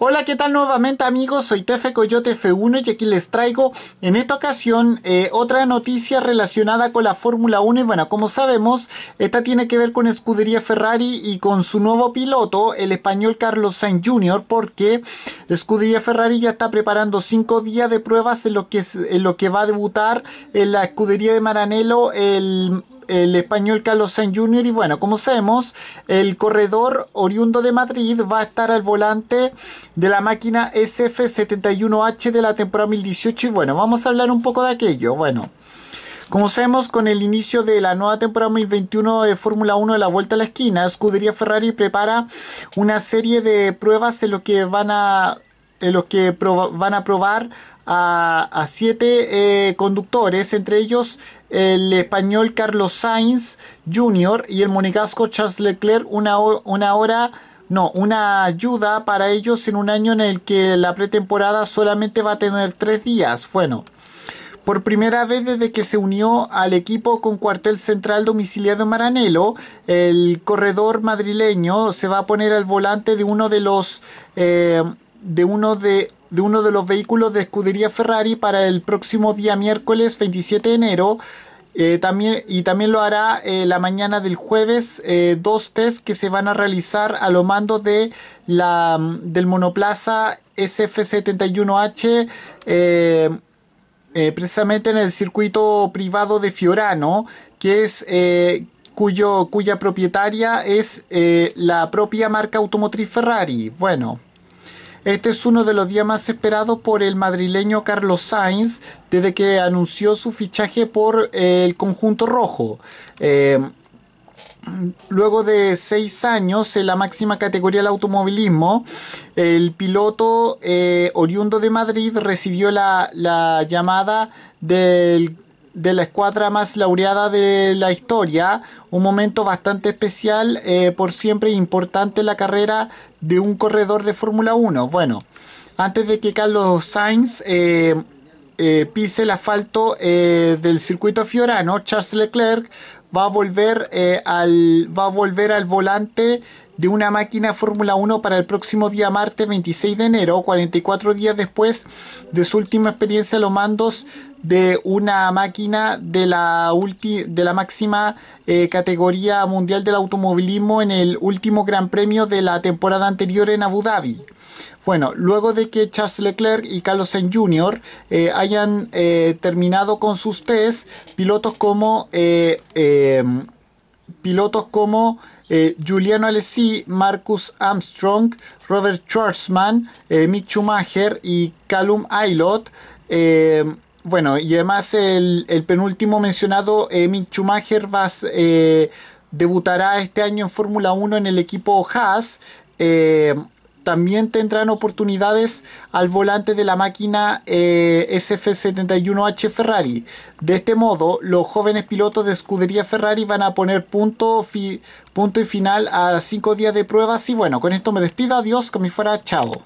Hola, ¿qué tal nuevamente amigos? Soy Tefe Coyote F1 y aquí les traigo en esta ocasión eh, otra noticia relacionada con la Fórmula 1 y bueno, como sabemos, esta tiene que ver con Escudería Ferrari y con su nuevo piloto, el español Carlos Sainz Jr. porque Escudería Ferrari ya está preparando 5 días de pruebas en lo, que, en lo que va a debutar en la escudería de Maranello el el español Carlos Sainz Jr. Y bueno, como sabemos, el corredor oriundo de Madrid va a estar al volante de la máquina SF71H de la temporada 2018. Y bueno, vamos a hablar un poco de aquello. Bueno. Como sabemos, con el inicio de la nueva temporada 2021 de Fórmula 1 de la vuelta a la esquina, Escudería Ferrari prepara una serie de pruebas en lo que van a que van a probar a, siete eh, conductores, entre ellos el español Carlos Sainz Jr. y el monegasco Charles Leclerc, una, una hora no, una ayuda para ellos en un año en el que la pretemporada solamente va a tener tres días. Bueno, por primera vez desde que se unió al equipo con cuartel central domiciliado en Maranelo, el corredor madrileño se va a poner al volante de uno de los eh, de uno de de uno de los vehículos de escudería Ferrari para el próximo día miércoles 27 de enero. Eh, también, y también lo hará eh, la mañana del jueves, eh, dos test que se van a realizar a lo mando de la, mm, del monoplaza SF71H, precisamente en el circuito privado de Fiorano, que es, cuyo, cuya propietaria es la propia marca automotriz Ferrari. Bueno. Este es uno de los días más esperados por el madrileño Carlos Sainz desde que anunció su fichaje por eh, el conjunto rojo. Eh, luego de seis años en la máxima categoría del automovilismo, el piloto eh, oriundo de Madrid recibió la, llamada de la escuadra más laureada de la historia, un momento bastante especial, eh, por siempre importante la carrera de un corredor de Fórmula 1. Bueno, antes de que Carlos Sainz eh, eh, pise el asfalto del circuito fiorano, Charles Leclerc va a volver, al, va a volver al volante de una máquina Fórmula 1 para el próximo día martes 26 de enero, 44 días después de su última experiencia a los mandos de una máquina de la, de la máxima eh, categoría mundial del automovilismo en el último Gran Premio de la temporada anterior en Abu Dhabi. Bueno, luego de que Charles Leclerc y Carlos Sainz Jr. Eh, hayan eh, terminado con sus test, pilotos como pilotos como eh, Juliano Alessi, Marcus Armstrong, Robert Schwarzman, eh, Mick Schumacher y Callum Aylot. Eh, bueno, y además el, penúltimo mencionado, eh, Mick Schumacher, debutará este año en Fórmula 1 en el equipo Haas también tendrán oportunidades al volante de la máquina SF71H eh, Ferrari. De este modo, los jóvenes pilotos de escudería Ferrari van a poner punto, punto y final a cinco días de pruebas. Y bueno, con esto me despido. Adiós, que me fuera. Chao.